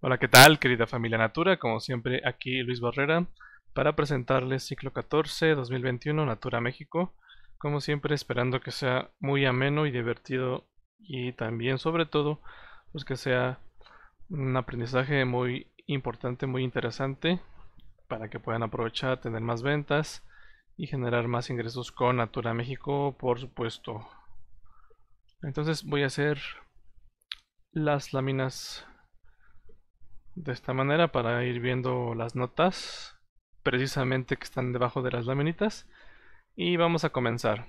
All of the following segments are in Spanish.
Hola, ¿qué tal, querida familia Natura? Como siempre, aquí Luis Barrera para presentarles ciclo 14 2021 Natura México. Como siempre, esperando que sea muy ameno y divertido y también, sobre todo, pues que sea un aprendizaje muy importante, muy interesante para que puedan aprovechar, tener más ventas y generar más ingresos con Natura México, por supuesto. Entonces voy a hacer las láminas de esta manera para ir viendo las notas precisamente que están debajo de las laminitas y vamos a comenzar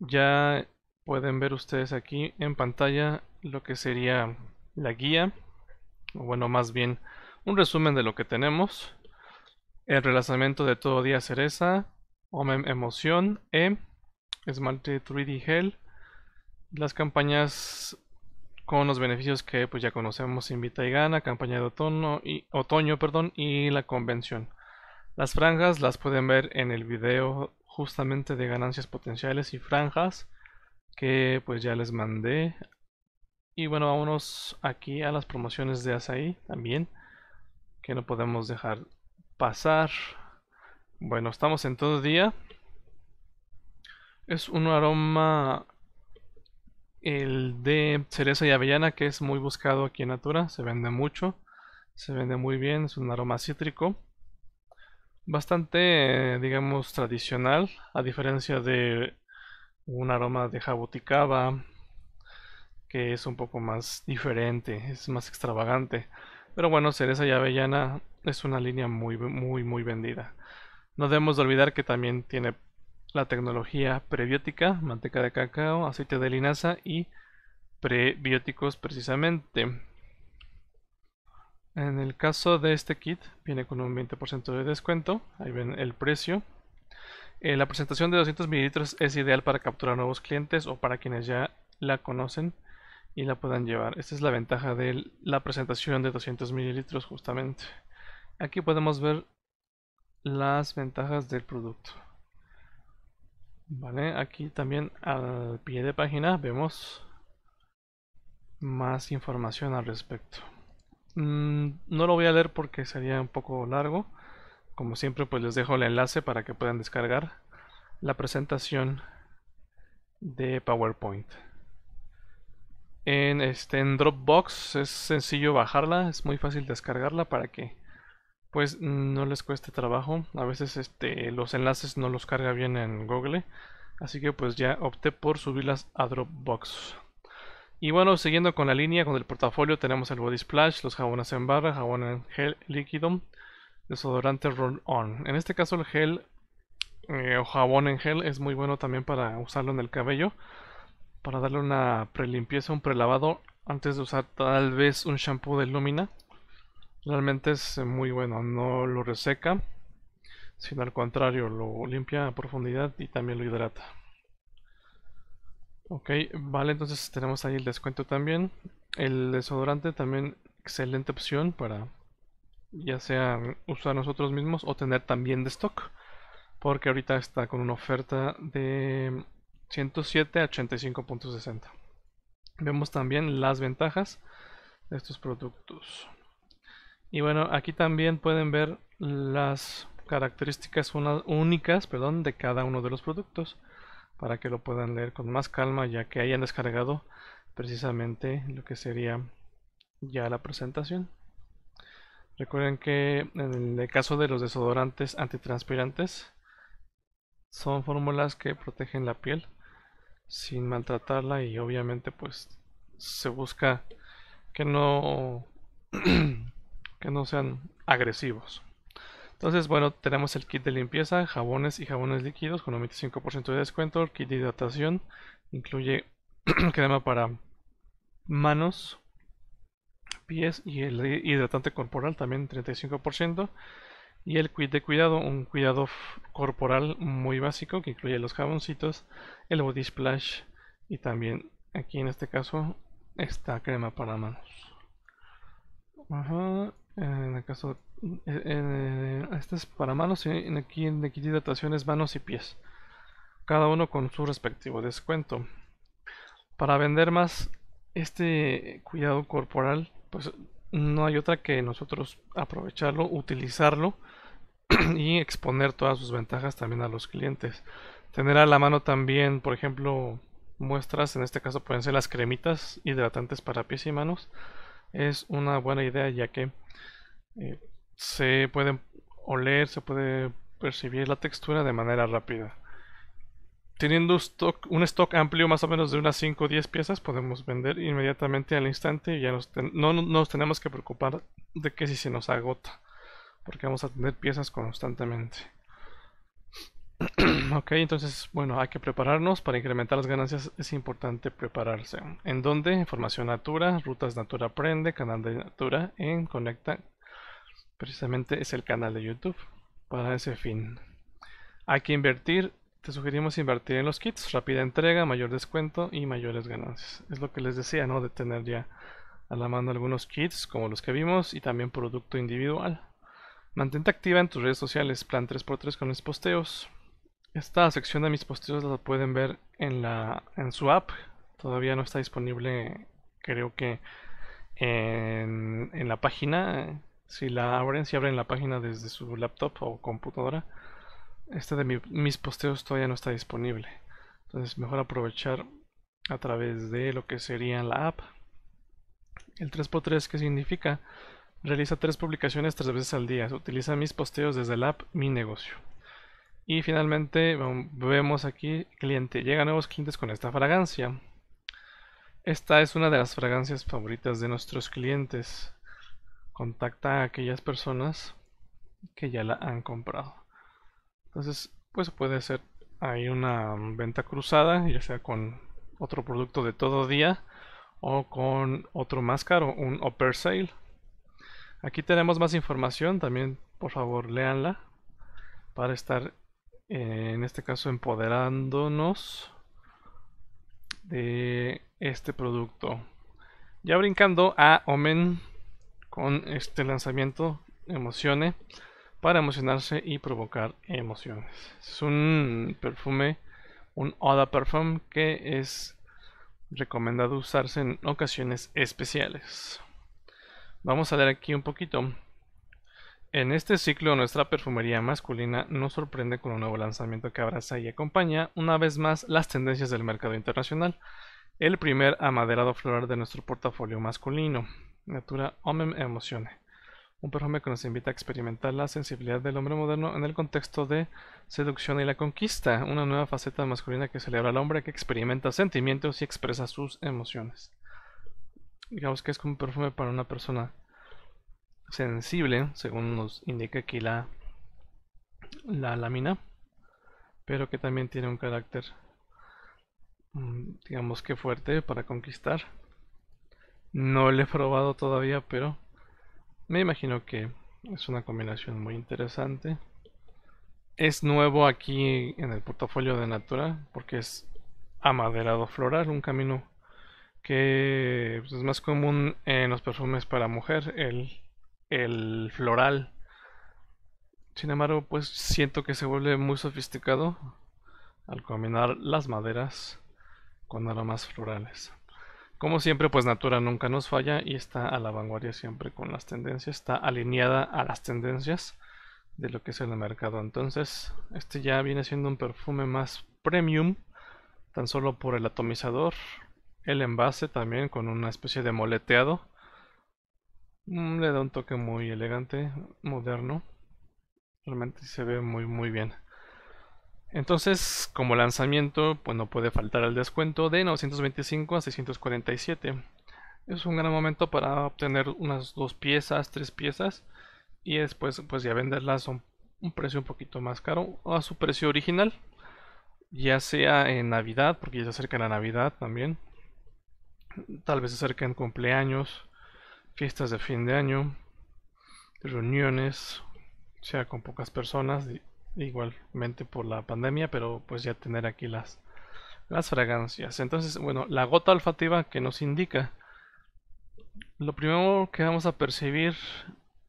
ya pueden ver ustedes aquí en pantalla lo que sería la guía o bueno más bien un resumen de lo que tenemos el relanzamiento de todo día cereza OMEM emoción E esmalte 3D gel las campañas con los beneficios que pues ya conocemos Invita y Gana, campaña de otoño y, otoño, perdón, y la convención. Las franjas las pueden ver en el video justamente de ganancias potenciales y franjas que pues ya les mandé. Y bueno, vámonos aquí a las promociones de Asahi también, que no podemos dejar pasar. Bueno, estamos en todo día. Es un aroma el de cereza y avellana que es muy buscado aquí en Natura, se vende mucho, se vende muy bien, es un aroma cítrico, bastante, eh, digamos, tradicional, a diferencia de un aroma de jabuticaba, que es un poco más diferente, es más extravagante. Pero bueno, cereza y avellana es una línea muy, muy, muy vendida. No debemos de olvidar que también tiene la tecnología prebiótica, manteca de cacao, aceite de linaza y prebióticos precisamente. En el caso de este kit viene con un 20% de descuento, ahí ven el precio. Eh, la presentación de 200 mililitros es ideal para capturar nuevos clientes o para quienes ya la conocen y la puedan llevar. Esta es la ventaja de la presentación de 200 mililitros justamente. Aquí podemos ver las ventajas del producto aquí también al pie de página vemos más información al respecto. Mm, no lo voy a leer porque sería un poco largo. Como siempre, pues les dejo el enlace para que puedan descargar la presentación de PowerPoint. En, este, en Dropbox es sencillo bajarla, es muy fácil descargarla para que pues no les cueste trabajo. A veces este, los enlaces no los carga bien en Google. Así que pues ya opté por subirlas a Dropbox. Y bueno, siguiendo con la línea, con el portafolio tenemos el Body Splash, los jabones en barra, jabón en gel líquido, desodorante Roll On. En este caso el gel eh, o jabón en gel es muy bueno también para usarlo en el cabello, para darle una prelimpieza, un prelavado antes de usar tal vez un shampoo de Lumina Realmente es eh, muy bueno, no lo reseca, sino al contrario, lo limpia a profundidad y también lo hidrata. Ok, vale, entonces tenemos ahí el descuento también. El desodorante también, excelente opción para ya sea usar nosotros mismos o tener también de stock. Porque ahorita está con una oferta de 107 a 85.60. Vemos también las ventajas de estos productos. Y bueno, aquí también pueden ver las características únicas perdón, de cada uno de los productos para que lo puedan leer con más calma ya que hayan descargado precisamente lo que sería ya la presentación. Recuerden que en el caso de los desodorantes antitranspirantes son fórmulas que protegen la piel sin maltratarla y obviamente pues se busca que no que no sean agresivos. Entonces, bueno, tenemos el kit de limpieza, jabones y jabones líquidos con un 25% de descuento. El kit de hidratación incluye crema para manos, pies y el hidratante corporal también 35%. Y el kit de cuidado, un cuidado corporal muy básico que incluye los jaboncitos, el body splash y también aquí en este caso esta crema para manos. Ajá. En el caso, eh, en eh, este es para manos y en aquí en aquí hidrataciones manos y pies. Cada uno con su respectivo descuento. Para vender más este cuidado corporal, pues no hay otra que nosotros aprovecharlo, utilizarlo y exponer todas sus ventajas también a los clientes. Tener a la mano también, por ejemplo, muestras, en este caso pueden ser las cremitas hidratantes para pies y manos es una buena idea ya que eh, se puede oler, se puede percibir la textura de manera rápida. Teniendo stock, un stock amplio más o menos de unas 5 o 10 piezas, podemos vender inmediatamente al instante y ya no nos tenemos que preocupar de que si se nos agota, porque vamos a tener piezas constantemente. ok, entonces, bueno, hay que prepararnos. Para incrementar las ganancias es importante prepararse. ¿En dónde? Información Natura, Rutas Natura Aprende, Canal de Natura en Conecta. Precisamente es el canal de YouTube para ese fin. Hay que invertir. Te sugerimos invertir en los kits, rápida entrega, mayor descuento y mayores ganancias. Es lo que les decía, ¿no? De tener ya a la mano algunos kits como los que vimos y también producto individual. Mantente activa en tus redes sociales, plan 3x3 con los posteos, esta sección de mis posteos la pueden ver en, la, en su app. Todavía no está disponible, creo que en, la página. Si la abren, si abren la página desde su laptop o computadora, este de mis posteos todavía no está disponible. Entonces, mejor aprovechar a través de lo que sería la app. El 3x3, ¿qué significa? Realiza tres publicaciones tres veces al día. utiliza mis posteos desde la app Mi Negocio. Y finalmente mm, vemos aquí cliente, llega nuevos clientes con esta fragancia. Esta es una de las fragancias favoritas de nuestros clientes. Contacta a aquellas personas que ya la han comprado. Entonces, pues puede ser hay una mm, venta cruzada, ya sea con otro producto de todo día o con otro más caro, un upper sale. Aquí tenemos más información, también por favor léanla. para estar eh, en este caso empoderándonos de este producto. Ya brincando a Omen con este lanzamiento, emocione, para emocionarse y provocar emociones. Es un perfume, un Oda Perfume, que es recomendado usarse en ocasiones especiales. Vamos a ver aquí un poquito. En este ciclo nuestra perfumería masculina nos sorprende con un nuevo lanzamiento que abraza y acompaña una vez más las tendencias del mercado internacional, el primer amaderado floral de nuestro portafolio masculino, Natura Homem Emocione. un perfume que nos invita a experimentar la sensibilidad del hombre moderno en el contexto de seducción y la conquista, una nueva faceta masculina que celebra al hombre que experimenta sentimientos y expresa sus emociones. Digamos que es como un perfume para una persona sensible, según nos indica aquí la, la lámina, pero que también tiene un carácter, mm, digamos que fuerte para conquistar. No lo he probado todavía, pero me imagino que es una combinación muy interesante. Es nuevo aquí en el portafolio de Natura porque es amaderado floral, un camino que pues, es más común en los perfumes para mujer, el el floral. Sin embargo, pues siento que se vuelve muy sofisticado al combinar las maderas con aromas florales. Como siempre, pues Natura nunca nos falla y está a la vanguardia siempre con las tendencias, está alineada a las tendencias de lo que es el mercado. Entonces, este ya viene siendo un perfume más premium, tan solo por el atomizador, el envase también con una especie de moleteado Mm, le da un toque muy elegante, moderno. Realmente se ve muy muy bien. Entonces, como lanzamiento, pues no puede faltar el descuento de 925 a 647. Es un gran momento para obtener unas dos piezas, tres piezas y después pues ya venderlas a un, precio un poquito más caro o a su precio original. Ya sea en Navidad, porque ya se acerca la Navidad también. Tal vez se acerquen cumpleaños fiestas de fin de año, reuniones, sea con pocas personas, igualmente por la pandemia, pero pues ya tener aquí las, las fragancias. Entonces, bueno, la gota olfativa que nos indica, lo primero que vamos a percibir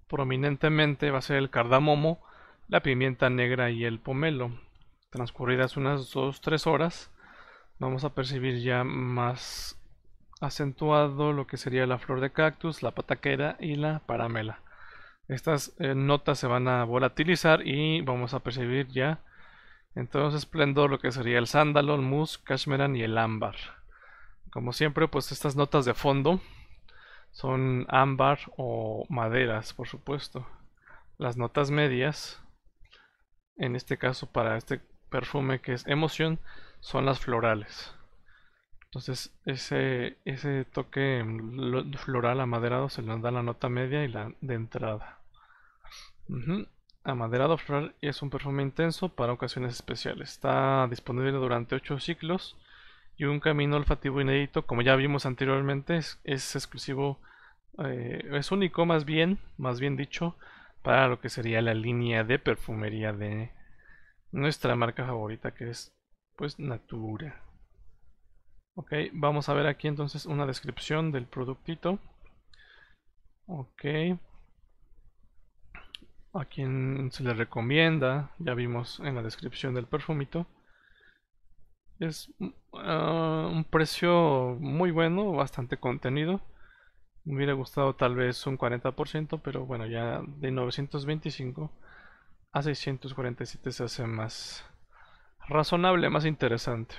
prominentemente va a ser el cardamomo, la pimienta negra y el pomelo. Transcurridas unas 2-3 horas, vamos a percibir ya más acentuado lo que sería la flor de cactus, la pataquera y la paramela. Estas eh, notas se van a volatilizar y vamos a percibir ya en todo esplendor lo que sería el sándalo, el mousse, cashmere y el ámbar. Como siempre, pues estas notas de fondo son ámbar o maderas, por supuesto. Las notas medias, en este caso para este perfume que es emoción, son las florales. Entonces ese, ese toque floral amaderado se nos da la nota media y la de entrada. Amaderado floral es un perfume intenso para ocasiones especiales. Está disponible durante 8 ciclos y un camino olfativo inédito, como ya vimos anteriormente, es, exclusivo, eh, es único más bien, más bien dicho, para lo que sería la línea de perfumería de nuestra marca favorita que es pues Natura. Ok, vamos a ver aquí entonces una descripción del productito. Ok. A quien se le recomienda, ya vimos en la descripción del perfumito. Es ah, un precio muy bueno, bastante contenido. Me hubiera gustado tal vez un 40%, pero bueno, ya de 925 a 647 se hace más razonable, más interesante.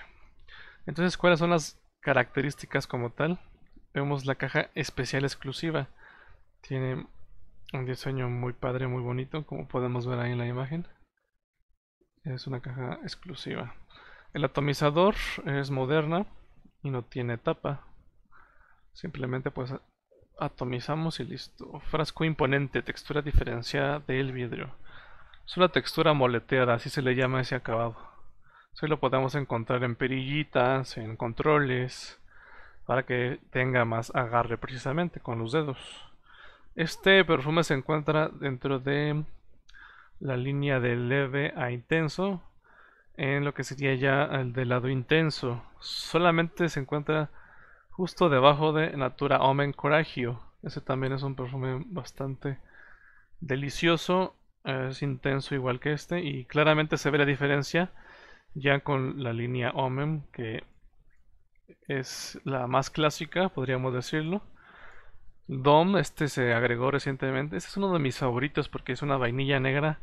Entonces, ¿cuáles son las características como tal? Vemos la caja especial exclusiva. Tiene un diseño muy padre, muy bonito, como podemos ver ahí en la imagen. Es una caja exclusiva. El atomizador es moderna y no tiene tapa. Simplemente pues atomizamos y listo. Frasco imponente, textura diferenciada del vidrio. Es una textura moleteada, así se le llama ese acabado. Sí, lo podemos encontrar en perillitas, en controles, para que tenga más agarre precisamente con los dedos. Este perfume se encuentra dentro de la línea de leve a intenso, en lo que sería ya el de lado intenso. Solamente se encuentra justo debajo de Natura Omen Coragio. Ese también es un perfume bastante delicioso, es intenso igual que este y claramente se ve la diferencia ya con la línea OMEM, que es la más clásica, podríamos decirlo. DOM, este se agregó recientemente. Este es uno de mis favoritos porque es una vainilla negra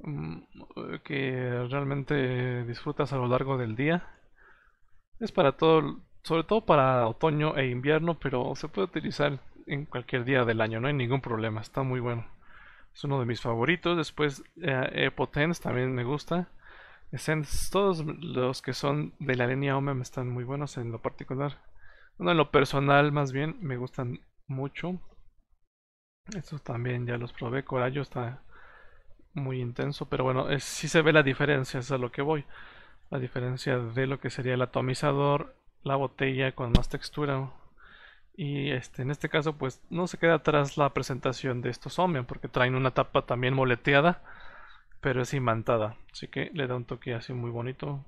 mm, que realmente disfrutas a lo largo del día. Es para todo, sobre todo para otoño e invierno, pero se puede utilizar en cualquier día del año, no hay ningún problema, está muy bueno. Es uno de mis favoritos. Después, eh, también me gusta todos los que son de la línea me están muy buenos en lo particular. en lo personal más bien me gustan mucho. Estos también ya los probé. Corallo está muy intenso, pero bueno, si sí se ve la diferencia, es a lo que voy. La diferencia de lo que sería el atomizador, la botella con más textura. Y este, en este caso, pues no se queda atrás la presentación de estos Omen, porque traen una tapa también moleteada pero es imantada, así que le da un toque así muy bonito,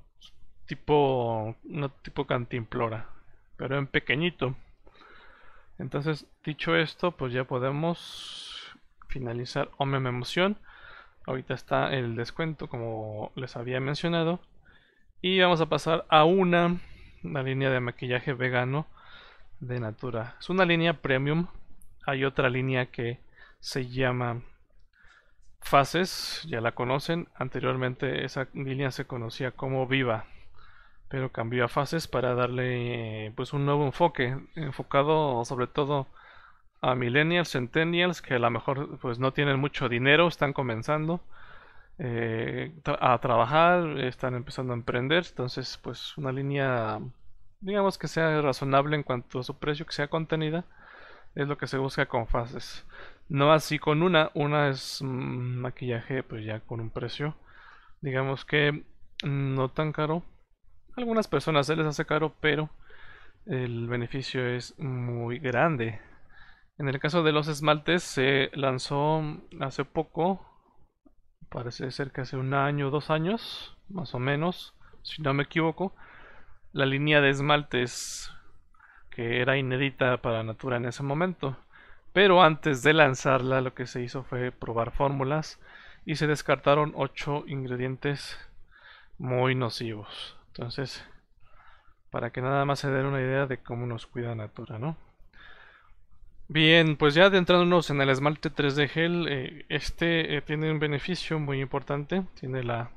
tipo, no tipo cantimplora, pero en pequeñito. Entonces, dicho esto, pues ya podemos finalizar oh, me Emoción. Ahorita está el descuento, como les había mencionado. Y vamos a pasar a una, Una línea de maquillaje vegano de Natura. Es una línea premium. Hay otra línea que se llama fases, ya la conocen, anteriormente esa línea se conocía como viva, pero cambió a fases para darle eh, pues un nuevo enfoque, enfocado sobre todo a millennials, centennials, que a lo mejor pues no tienen mucho dinero, están comenzando eh, a trabajar, están empezando a emprender, entonces pues una línea digamos que sea razonable en cuanto a su precio, que sea contenida, es lo que se busca con fases. No así con una, una es mm, maquillaje pues ya con un precio, digamos que mm, no tan caro. algunas personas se les hace caro, pero el beneficio es muy grande. En el caso de los esmaltes se lanzó hace poco, parece ser que hace un año, o dos años, más o menos, si no me equivoco, la línea de esmaltes que era inédita para Natura en ese momento. Pero antes de lanzarla lo que se hizo fue probar fórmulas y se descartaron 8 ingredientes muy nocivos. Entonces, para que nada más se den una idea de cómo nos cuida Natura, ¿no? Bien, pues ya adentrándonos en el esmalte 3D gel, eh, este eh, tiene un beneficio muy importante, tiene la,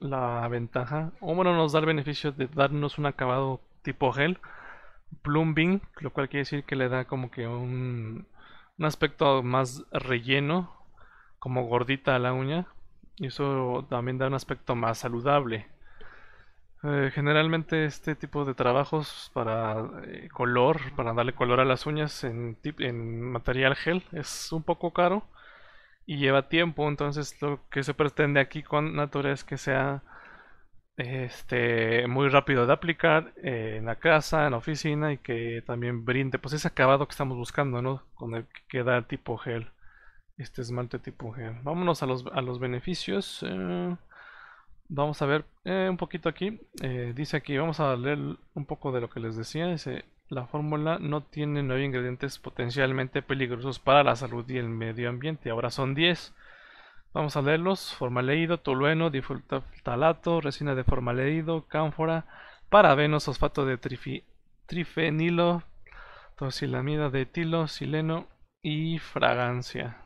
la ventaja, o bueno, nos da el beneficio de darnos un acabado tipo gel, plumbing, lo cual quiere decir que le da como que un un aspecto más relleno, como gordita a la uña, y eso también da un aspecto más saludable. Eh, generalmente este tipo de trabajos para eh, color, para darle color a las uñas en, en material gel es un poco caro y lleva tiempo, entonces lo que se pretende aquí con Natura es que sea este, muy rápido de aplicar eh, en la casa, en la oficina y que también brinde pues ese acabado que estamos buscando, ¿no? Con el que queda tipo gel, este esmalte tipo gel. Vámonos a los, a los beneficios. Eh, vamos a ver eh, un poquito aquí. dice aquí, vamos a leer un poco de lo que les decía. Dice, la fórmula no tiene nueve ingredientes potencialmente peligrosos para la salud y el medio ambiente. Ahora son 10 Vamos a leerlos. Formaldehído, tolueno, difutalato, resina de formaldehído, cánfora, parabeno, fosfato de trifenilo, tosilamida de etilo, sileno y fragancia.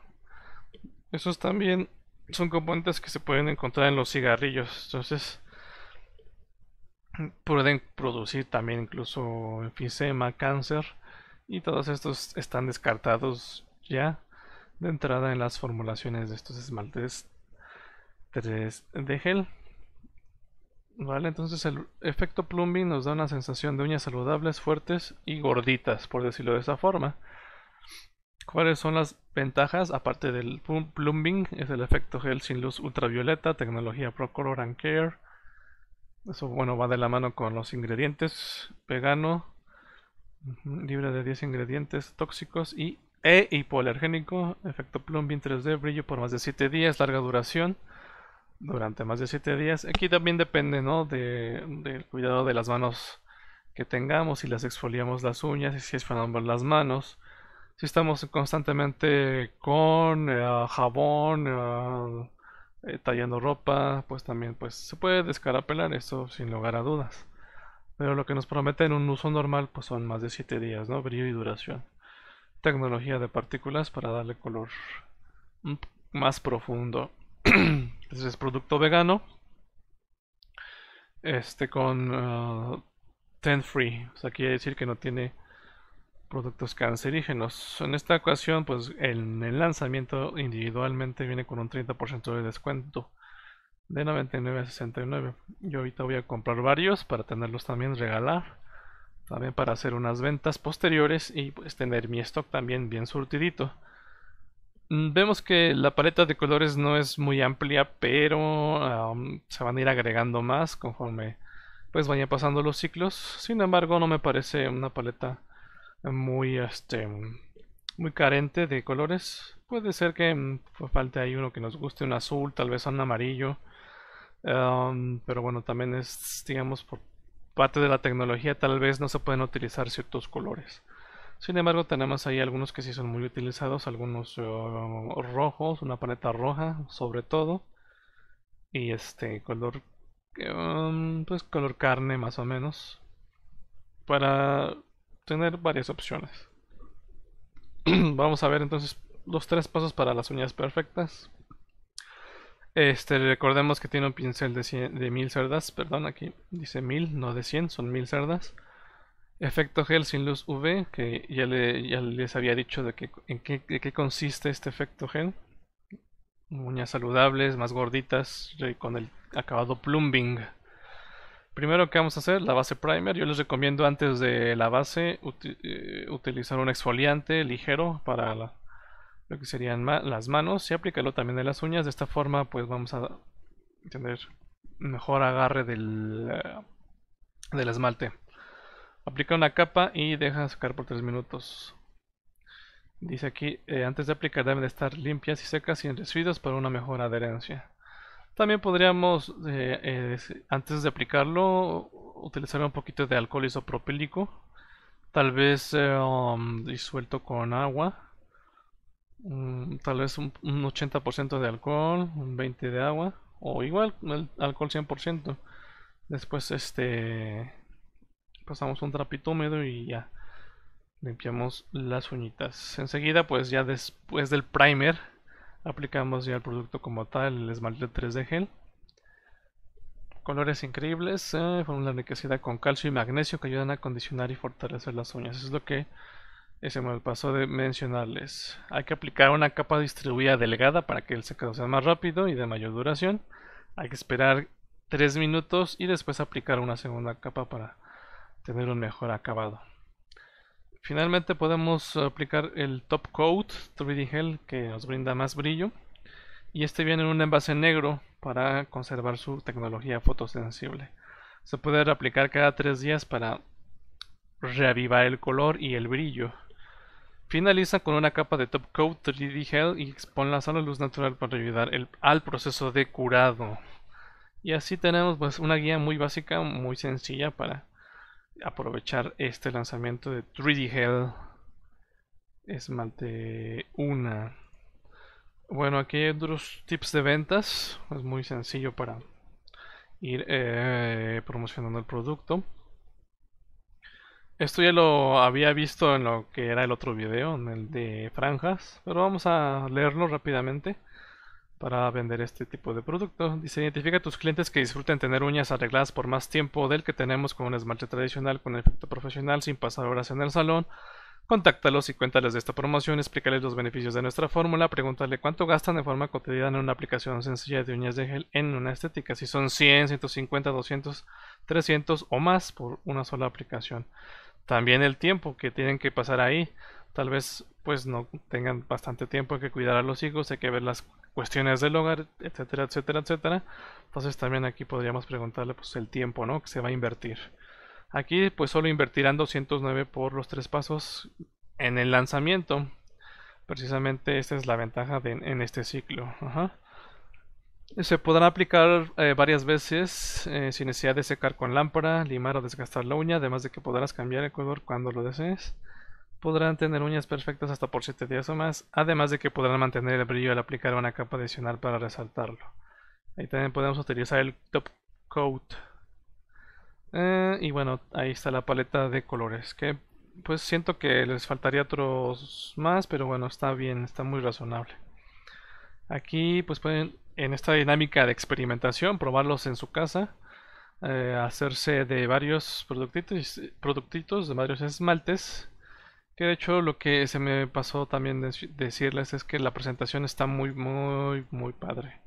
Esos también son componentes que se pueden encontrar en los cigarrillos. Entonces pueden producir también incluso enfisema, cáncer y todos estos están descartados ya de entrada en las formulaciones de estos esmaltes 3D gel. Vale, entonces el efecto plumbing nos da una sensación de uñas saludables, fuertes y gorditas, por decirlo de esa forma. ¿Cuáles son las ventajas? Aparte del plumbing, es el efecto gel sin luz ultravioleta, tecnología Color and Care. Eso bueno va de la mano con los ingredientes, vegano, libre de 10 ingredientes tóxicos y e hipoalergénico, efecto plumbi 3D, brillo por más de 7 días, larga duración, durante más de 7 días. Aquí también depende ¿no? del cuidado de las manos que tengamos, si las exfoliamos las uñas, si exfoliamos las manos, si estamos constantemente con eh, jabón, eh, eh, tallando ropa, pues también pues, se puede descarapelar eso sin lugar a dudas. Pero lo que nos prometen un uso normal pues son más de 7 días, ¿no? Brillo y duración tecnología de partículas para darle color más profundo. es producto vegano. Este con uh, ten free. O sea, quiere decir que no tiene productos cancerígenos. En esta ocasión, pues en el lanzamiento individualmente viene con un 30% de descuento. De 99 a 69. Yo ahorita voy a comprar varios para tenerlos también regalar también para hacer unas ventas posteriores y pues tener mi stock también bien surtidito. Mm, vemos que la paleta de colores no es muy amplia, pero se van a ir agregando más conforme pues vayan pasando los ciclos. Sin embargo, no me parece una paleta muy este muy carente de colores. Puede ser que mm, pues, falte ahí uno que nos guste, un azul, tal vez un amarillo. pero bueno, también es, digamos, por parte de la tecnología tal vez no se pueden utilizar ciertos colores. Sin embargo, tenemos ahí algunos que sí son muy utilizados, algunos eh, rojos, una paleta roja sobre todo. Y este color, em, pues color carne más o menos, para tener varias opciones. Vamos a ver entonces los tres pasos para las uñas perfectas. Este, recordemos que tiene un pincel de, 1000 cerdas, perdón, aquí dice mil no de 100, son mil cerdas. Efecto gel sin luz v que ya, les había dicho de, que, en qué, consiste este efecto gel. Uñas saludables, más gorditas, con el acabado plumbing. Primero que vamos a hacer, la base primer. Yo les recomiendo antes de la base eh, utilizar un exfoliante ligero para la, lo que serían las manos y aplicarlo también en las uñas. De esta forma pues vamos a tener mejor agarre del, eh, del esmalte. Aplica una capa y deja secar por 3 minutos. Dice aquí, eh, antes de aplicar deben de estar limpias y secas y en residuos para una mejor adherencia. También podríamos, eh, antes de aplicarlo, utilizar un poquito de alcohol isopropílico, tal vez um, disuelto con agua Mm, tal vez un, 80% de alcohol, un 20% de agua, o igual alcohol 100%. Después este pasamos un trapito húmedo y ya limpiamos las uñitas. Enseguida pues ya después del primer aplicamos ya el producto como tal, el esmalte 3D gel. Colores increíbles, eh, fórmula enriquecida con calcio y magnesio que ayudan a condicionar y fortalecer las uñas. es lo que ese se me pasó de mencionarles. Hay que aplicar una capa distribuida delgada para que el secado sea más rápido y de mayor duración. Hay que esperar 3 minutos y después aplicar una segunda capa para tener un mejor acabado. Finalmente podemos aplicar el Top Coat 3D Gel que nos brinda más brillo. Y este viene en un envase negro para conservar su tecnología fotosensible. Se puede aplicar cada 3 días para reavivar el color y el brillo. Finaliza con una capa de top coat 3D Gel y exponla a la luz natural para ayudar al proceso de curado. Y así tenemos pues una guía muy básica, muy sencilla para aprovechar este lanzamiento de 3D Gel esmalte 1. Bueno, aquí hay otros tips de ventas, es muy sencillo para ir eh, promocionando el producto. Esto ya lo había visto en lo que era el otro video, en el de franjas, pero vamos a leerlo rápidamente para vender este tipo de producto. Dice, identifica a tus clientes que disfruten tener uñas arregladas por más tiempo del que tenemos con un esmalte tradicional con efecto profesional sin pasar horas en el salón. Contáctalos y cuéntales de esta promoción, explícales los beneficios de nuestra fórmula, pregúntale cuánto gastan de forma cotidiana en una aplicación sencilla de uñas de gel en una estética, si son 100, 150, 200, 300 o más por una sola aplicación también el tiempo que tienen que pasar ahí. Tal vez pues no tengan bastante tiempo, hay que cuidar a los hijos, hay que ver las cuestiones del hogar, etcétera, etcétera, etcétera. Entonces también aquí podríamos preguntarle pues el tiempo, ¿no? Que se va a invertir. Aquí pues solo invertirán 209 por los tres pasos en el lanzamiento. Precisamente esta es la ventaja de, en este ciclo. Ajá. Se podrán aplicar eh, varias veces eh, sin necesidad de secar con lámpara, limar o desgastar la uña, además de que podrás cambiar el color cuando lo desees. Podrán tener uñas perfectas hasta por 7 días o más, además de que podrán mantener el brillo al aplicar una capa adicional para resaltarlo. Ahí también podemos utilizar el top coat. Eh, y bueno, ahí está la paleta de colores, que pues siento que les faltaría otros más, pero bueno, está bien, está muy razonable. Aquí pues pueden en esta dinámica de experimentación, probarlos en su casa, eh, hacerse de varios productitos, de varios esmaltes. Que de hecho lo que se me pasó también decirles es que la presentación está muy, muy, muy padre.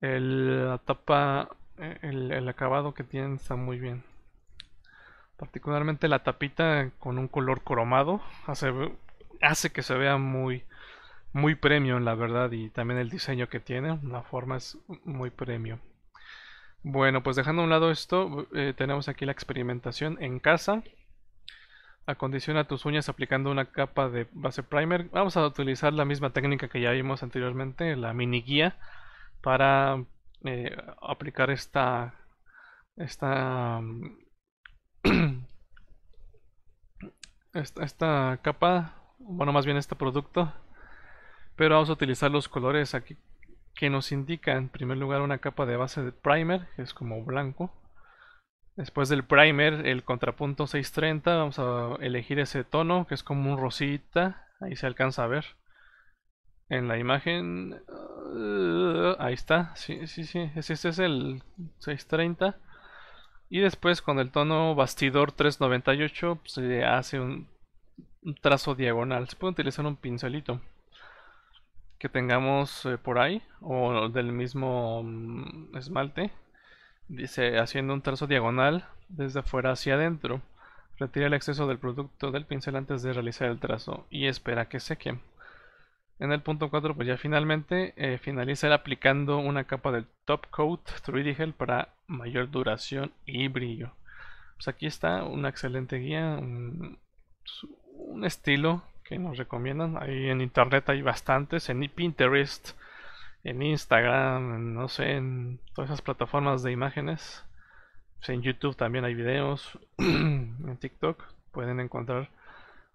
El, la tapa, e, el, acabado que tienen está muy bien. Particularmente la tapita con un color cromado hace, hace que se vea muy, muy premium, la verdad, y también el diseño que tiene, la forma es muy premio Bueno, pues dejando a un lado esto, eh, tenemos aquí la experimentación en casa. Acondiciona tus uñas aplicando una capa de base primer. Vamos a utilizar la misma técnica que ya vimos anteriormente, la mini guía, para eh, aplicar esta, esta, esta, esta capa, bueno, más bien este producto pero vamos a utilizar los colores aquí que nos indica en primer lugar una capa de base de primer que es como blanco después del primer el contrapunto 630 vamos a elegir ese tono que es como un rosita ahí se alcanza a ver en la imagen ah, ahí está sí sí sí ese, es el 630 y después con el tono bastidor 398 pues, se hace un trazo diagonal se puede utilizar un pincelito tengamos eh, por ahí o del mismo mm, esmalte dice haciendo un trazo diagonal desde afuera hacia adentro retira el exceso del producto del pincel antes de realizar el trazo y espera que seque en el punto 4 pues ya finalmente eh, finaliza aplicando una capa del top coat 3D gel para mayor duración y brillo pues aquí está una excelente guía un estilo que nos recomiendan. Ahí en internet hay bastantes, en Pinterest, en Instagram, no sé, en todas esas plataformas de imágenes. Pues en YouTube también hay videos, en TikTok pueden encontrar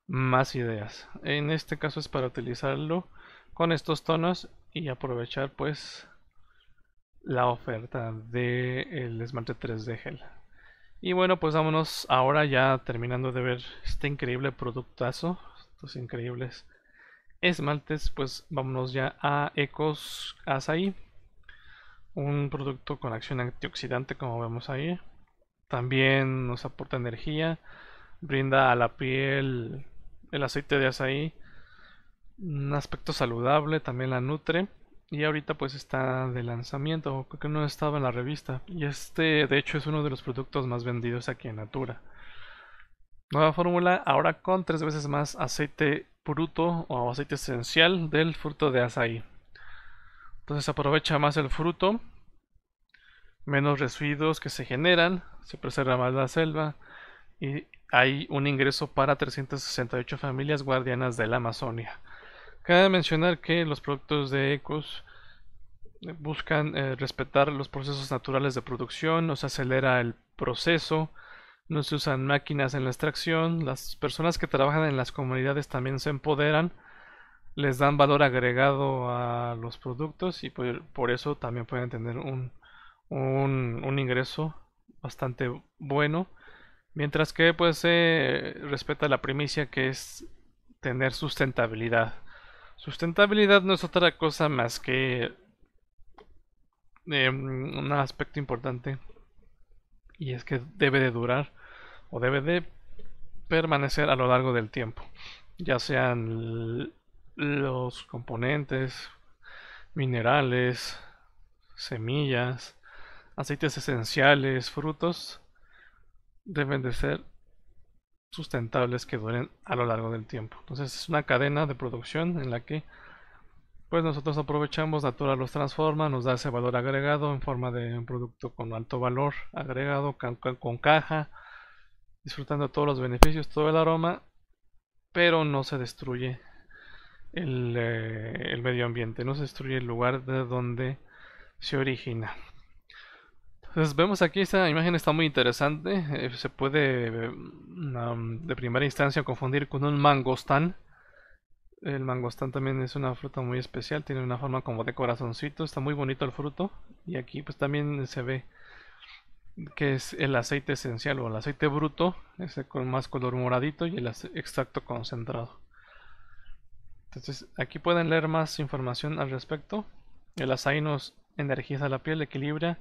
más ideas. En este caso es para utilizarlo con estos tonos y aprovechar pues la oferta del el esmalte 3D gel. Y bueno, pues vámonos ahora ya terminando de ver este increíble productazo increíbles esmaltes, pues vámonos ya a Ecos Asahi, un producto con acción antioxidante como vemos ahí. También nos aporta energía, brinda a la piel el aceite de asaí, un aspecto saludable, también la nutre. Y ahorita pues está de lanzamiento, creo que no estaba en la revista. Y este de hecho es uno de los productos más vendidos aquí en Natura. Nueva fórmula ahora con tres veces más aceite bruto o aceite esencial del fruto de azaí. Entonces aprovecha más el fruto, menos residuos que se generan, se preserva más la selva y hay un ingreso para 368 familias guardianas de la Amazonia. Cabe mencionar que los productos de Ecos eh, buscan eh, respetar los procesos naturales de producción, se acelera el proceso, no se usan máquinas en la extracción, las personas que trabajan en las comunidades también se empoderan, les dan valor agregado a los productos y por, eso también pueden tener un, ingreso bastante bueno. Mientras que pues respeta la primicia que es tener sustentabilidad. Sustentabilidad no es otra cosa más que eh, un aspecto importante y es que debe de durar o debe de permanecer a lo largo del tiempo, ya sean los componentes, minerales, semillas, aceites esenciales, frutos, deben de ser sustentables que duren a lo largo del tiempo. Entonces es una cadena de producción en la que pues nosotros aprovechamos, Natura los transforma, nos da ese valor agregado en forma de un producto con alto valor agregado, con caja, disfrutando todos los beneficios, todo el aroma, pero no se destruye el, eh, el medio ambiente, no se destruye el lugar de donde se origina. Entonces vemos aquí esta imagen está muy interesante, eh, se puede mm, de primera instancia confundir con un mangostán. El mangostán también es una fruta muy especial, tiene una forma como de corazoncito, está muy bonito el fruto y aquí pues también se ve que es el aceite esencial o el aceite bruto, ese con más color moradito y el extracto concentrado. Entonces aquí pueden leer más información al respecto. El azaí nos energiza la piel, equilibra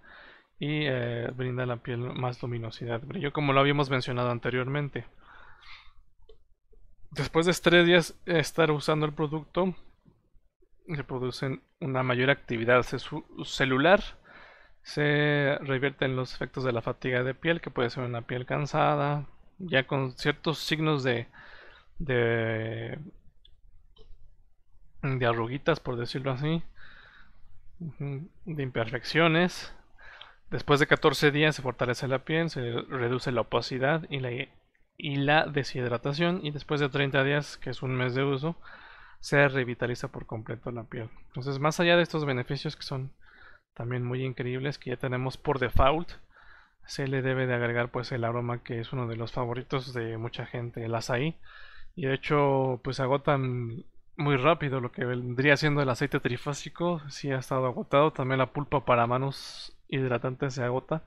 y eh, brinda a la piel más luminosidad, brillo, como lo habíamos mencionado anteriormente. Después de tres días estar usando el producto, se produce una mayor actividad celular se revierten los efectos de la fatiga de piel, que puede ser una piel cansada, ya con ciertos signos de, de, de arruguitas, por decirlo así, de imperfecciones. Después de 14 días se fortalece la piel, se reduce la opacidad y la, y la deshidratación, y después de 30 días, que es un mes de uso, se revitaliza por completo la piel. Entonces, más allá de estos beneficios que son también muy increíbles que ya tenemos por default. Se le debe de agregar pues el aroma que es uno de los favoritos de mucha gente, el azaí. Y de hecho pues agotan muy rápido lo que vendría siendo el aceite trifásico. Si sí ha estado agotado. También la pulpa para manos hidratantes se agota.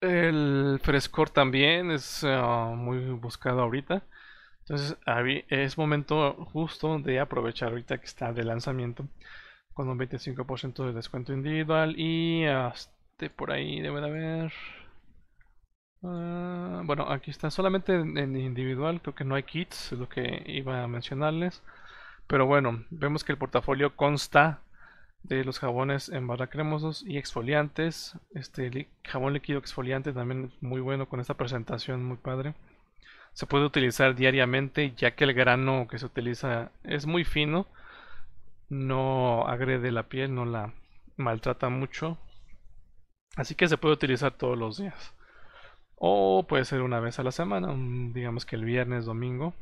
El frescor también es ah, muy buscado ahorita. Entonces es momento justo de aprovechar ahorita que está de lanzamiento con un 25% de descuento individual y hasta por ahí debe de haber ah, bueno aquí está solamente en individual creo que no hay kits es lo que iba a mencionarles pero bueno vemos que el portafolio consta de los jabones en barra cremosos y exfoliantes este jabón líquido exfoliante también es muy bueno con esta presentación muy padre se puede utilizar diariamente ya que el grano que se utiliza es muy fino no agrede la piel, no la maltrata mucho. Así que se puede utilizar todos los días. O puede ser una vez a la semana, digamos que el viernes, domingo,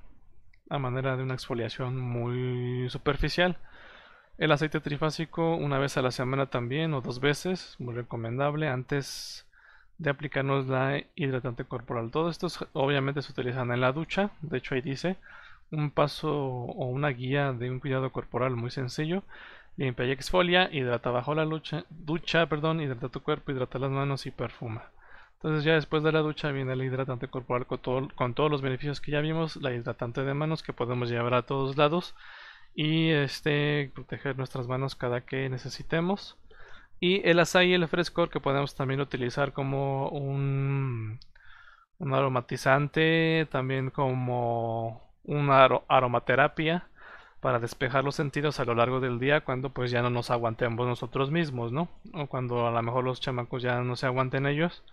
a manera de una exfoliación muy superficial. El aceite trifásico una vez a la semana también o dos veces, muy recomendable antes de aplicarnos la hidratante corporal. Todo esto obviamente se utilizan en la ducha, de hecho ahí dice un paso o una guía de un cuidado corporal muy sencillo. Limpia y exfolia, hidrata bajo la lucha, ducha, perdón, hidrata tu cuerpo, hidrata las manos y perfuma. Entonces ya después de la ducha viene el hidratante corporal con, con todos los beneficios que ya vimos, la hidratante de manos que podemos llevar a todos lados y este proteger nuestras manos cada que necesitemos. Y el y el frescor que podemos también utilizar como un, un aromatizante, también como una aromaterapia para despejar los sentidos a lo largo del día cuando pues ya no nos aguantemos nosotros mismos, ¿no? O cuando a lo mejor los chamacos ya no se aguanten ellos.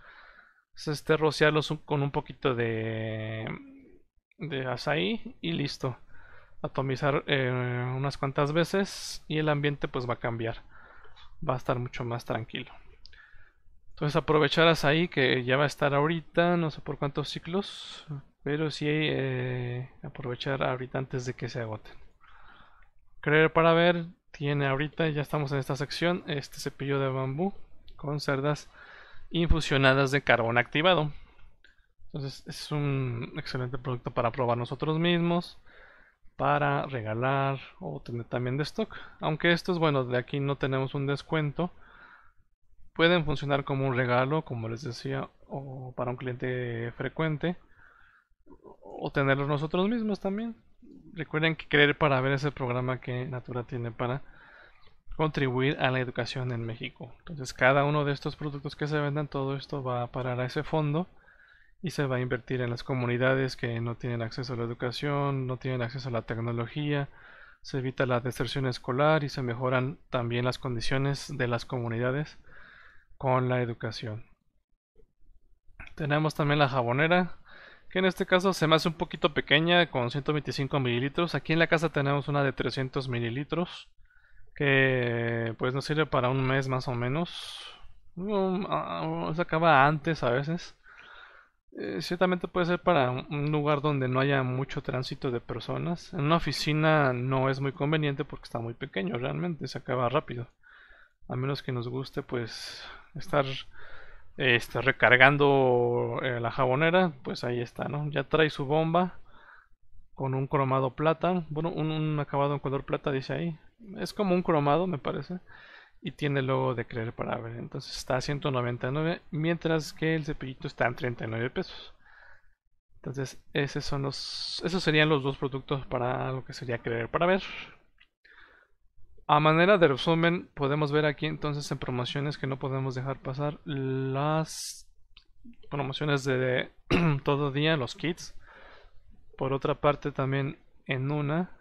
Es pues, este rociarlos con un poquito de de azaí y listo. Atomizar eh, unas cuantas veces y el ambiente pues va a cambiar. Va a estar mucho más tranquilo. Entonces aprovechar ahí que ya va a estar ahorita, no sé por cuántos ciclos, pero sí eh, aprovechar ahorita antes de que se agoten. Creer para ver tiene ahorita, ya estamos en esta sección, este cepillo de bambú con cerdas infusionadas de carbón activado. Entonces es un excelente producto para probar nosotros mismos, para regalar o tener también de stock. Aunque estos, bueno, de aquí no tenemos un descuento. Pueden funcionar como un regalo, como les decía, o para un cliente frecuente o tenerlos nosotros mismos también. Recuerden que creer para ver ese programa que Natura tiene para contribuir a la educación en México. Entonces cada uno de estos productos que se vendan, todo esto va a parar a ese fondo y se va a invertir en las comunidades que no tienen acceso a la educación, no tienen acceso a la tecnología, se evita la deserción escolar y se mejoran también las condiciones de las comunidades con la educación. Tenemos también la jabonera, que en este caso se me hace un poquito pequeña con 125 mililitros. Aquí en la casa tenemos una de 300 mililitros que pues nos sirve para un mes más o menos. Ah, se acaba antes a veces. Eh, ciertamente puede ser para un lugar donde no haya mucho tránsito de personas. En una oficina no es muy conveniente porque está muy pequeño realmente, se acaba rápido. A menos que nos guste pues estar Está recargando eh, la jabonera, pues ahí está, ¿no? Ya trae su bomba con un cromado plata, bueno, un, acabado en color plata, dice ahí. Es como un cromado, me parece. Y tiene el logo de creer para ver. Entonces está a 199, mientras que el cepillito está en 39 pesos. Entonces, esos, son los, esos serían los dos productos para lo que sería creer para ver. A manera de resumen, podemos ver aquí entonces en promociones que no podemos dejar pasar las promociones de, todo día, los kits. Por otra parte también en una,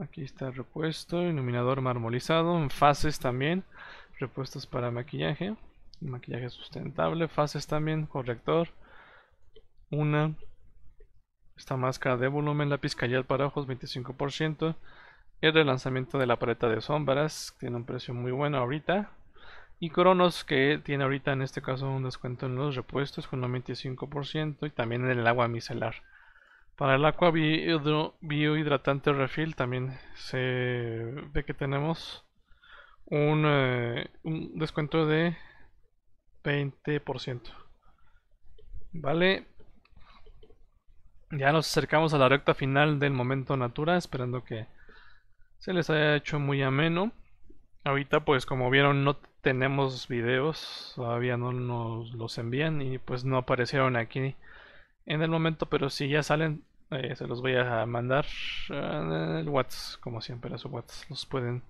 aquí está repuesto, iluminador marmolizado, en fases también, repuestos para maquillaje, maquillaje sustentable, fases también, corrector, una, esta máscara de volumen, lápiz callar para ojos 25%, el relanzamiento de la paleta de sombras, tiene un precio muy bueno ahorita. Y Cronos, que tiene ahorita en este caso un descuento en los repuestos con un 25% y también en el agua micelar. Para el agua biohidratante refill también se ve que tenemos un eh, descuento de 20%. Vale. Ya nos acercamos a la recta final del momento natura, esperando que se les haya hecho muy ameno. Ahorita pues como vieron no tenemos videos, todavía no nos los envían y pues no aparecieron aquí en el momento, pero si ya salen eh, se los voy a mandar en el WhatsApp, como siempre a su WhatsApp, los pueden,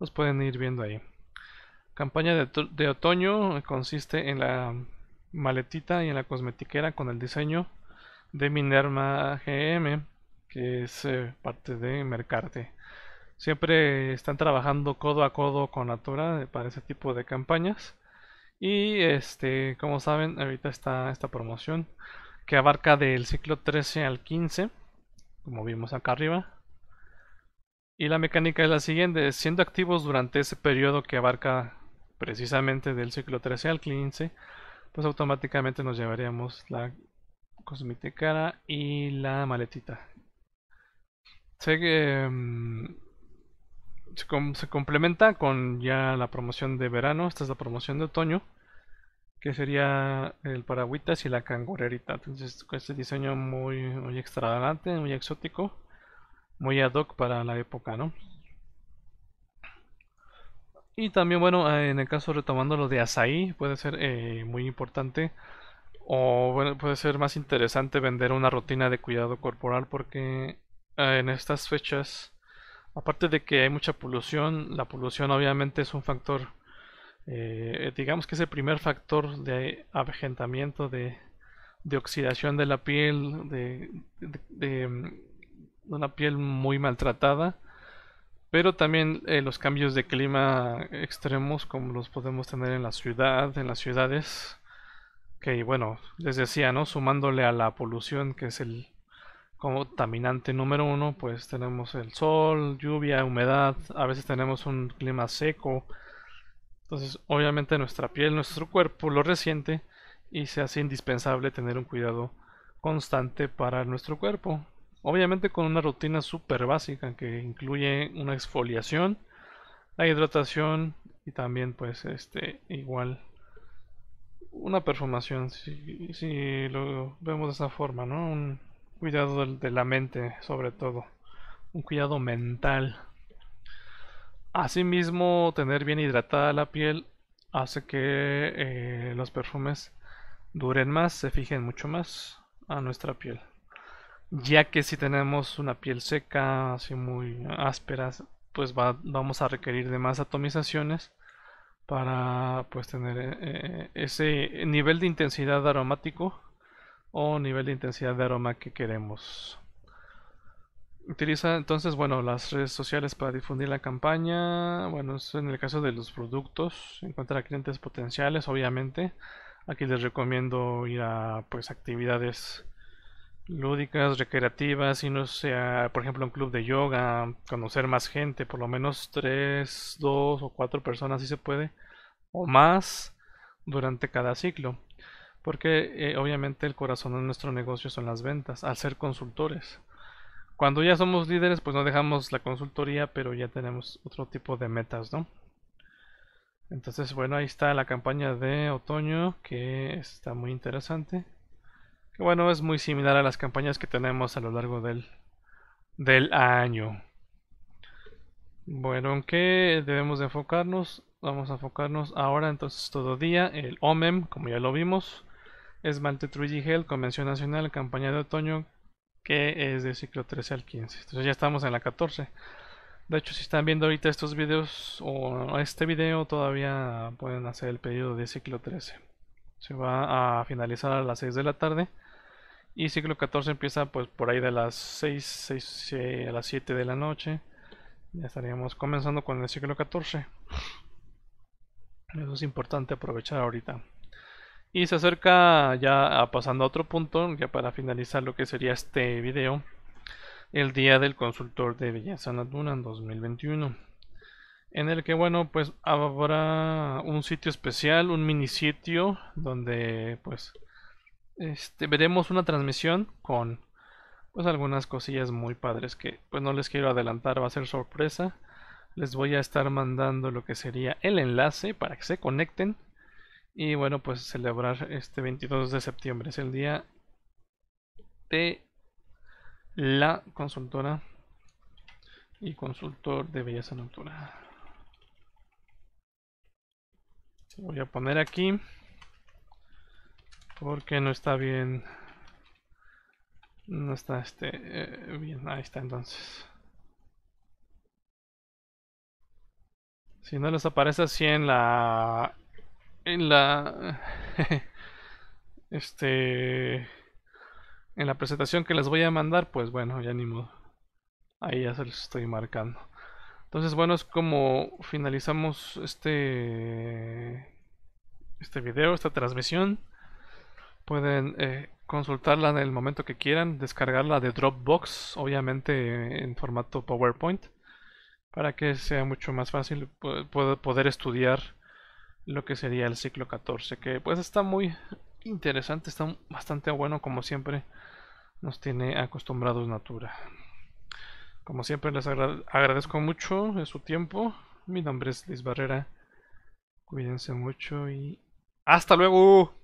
los pueden ir viendo ahí. Campaña de, otoño consiste en la maletita y en la cosmetiquera con el diseño de Minerma GM, que es eh, parte de Mercarte siempre están trabajando codo a codo con la Torah para ese tipo de campañas. Y este, como saben, ahorita está esta promoción que abarca del ciclo 13 al 15, como vimos acá arriba. Y la mecánica es la siguiente, siendo activos durante ese periodo que abarca precisamente del ciclo 13 al 15, pues automáticamente nos llevaríamos la cara y la maletita. Sé que mm, se, complementa con ya la promoción de verano. Esta es la promoción de otoño. Que sería el paragüitas y la cangurerita. Entonces, con este diseño muy, muy extravagante, muy exótico. Muy ad hoc para la época, ¿no? Y también, bueno, en el caso retomando lo de Asaí, puede ser eh, muy importante o bueno, puede ser más interesante vender una rutina de cuidado corporal porque eh, en estas fechas aparte de que hay mucha polución, la polución obviamente es un factor, eh, digamos que es el primer factor de avejentamiento, de, oxidación de la piel, de, mm, una piel muy maltratada, pero también eh, los cambios de clima extremos como los podemos tener en la ciudad, en las ciudades, que bueno, les decía, ¿no? Sumándole a la polución, que es el, contaminante número uno, pues tenemos el sol, lluvia, humedad, a veces tenemos un clima seco. Entonces, obviamente nuestra piel, nuestro cuerpo lo resiente y se hace indispensable tener un cuidado constante para nuestro cuerpo. Obviamente con una rutina súper básica que incluye una exfoliación, la hidratación y también pues este igual una perfumación si, si lo vemos de esa forma, ¿no? cuidado de la mente, sobre todo. Un cuidado mental. Asimismo, tener bien hidratada la piel hace que eh, los perfumes duren más, se fijen mucho más a nuestra piel. Ya que si tenemos una piel seca, así muy áspera, pues vamos a requerir de más atomizaciones para pues tener eh, ese nivel de intensidad aromático o nivel de intensidad de aroma que queremos. Utiliza entonces, bueno, las redes sociales para difundir la campaña. Bueno, eso en el caso de los productos, encuentra clientes potenciales, obviamente. Aquí les recomiendo ir a pues actividades lúdicas, recreativas, y no sea, por ejemplo, un club de yoga, conocer más gente, por lo menos tres, dos o cuatro personas si se puede, o más durante cada ciclo porque eh, obviamente el corazón de nuestro negocio son las ventas, al ser consultores. Cuando ya somos líderes, pues no dejamos la consultoría, pero ya tenemos otro tipo de metas, ¿no? Entonces, bueno, ahí está la campaña de otoño, que está muy interesante. Que bueno, es muy similar a las campañas que tenemos a lo largo del, del año. Bueno, ¿en qué debemos de enfocarnos? Vamos a enfocarnos ahora entonces todo día, el OMEM, como ya lo vimos Esmalte Hell, Convención Nacional, campaña de otoño, que es de ciclo 13 al 15. Entonces ya estamos en la 14. De hecho, si están viendo ahorita estos videos o este video, todavía pueden hacer el pedido de ciclo 13. Se va a finalizar a las 6 de la tarde. Y ciclo 14 empieza pues por ahí de las 6, 6, 6 a las 7 de la noche. Ya estaríamos comenzando con el ciclo 14. Eso es importante aprovechar ahorita. Y se acerca ya a pasando a otro punto, ya para finalizar lo que sería este video, el día del consultor de belleza Duna en 2021 en el que bueno pues habrá un sitio especial un mini sitio donde pues este veremos una transmisión con pues algunas cosillas muy padres que pues no les quiero adelantar va a ser sorpresa les voy a estar mandando lo que sería el enlace para que se conecten y bueno, pues celebrar este 22 de septiembre. Es el día de la consultora y consultor de belleza natural. Voy a poner aquí porque no está bien. No está este eh, bien. Ahí está entonces. Si no les aparece así en la en la. este. En la presentación que les voy a mandar, pues bueno, ya ni modo. Ahí ya se los estoy marcando. Entonces, bueno, es como finalizamos este. Este video, esta transmisión. Pueden eh, consultarla en el momento que quieran, descargarla de Dropbox, obviamente en formato PowerPoint, para que sea mucho más fácil poder estudiar lo que sería el ciclo 14 que pues está muy interesante está bastante bueno como siempre nos tiene acostumbrados natura como siempre les agradezco mucho su tiempo mi nombre es Liz Barrera cuídense mucho y hasta luego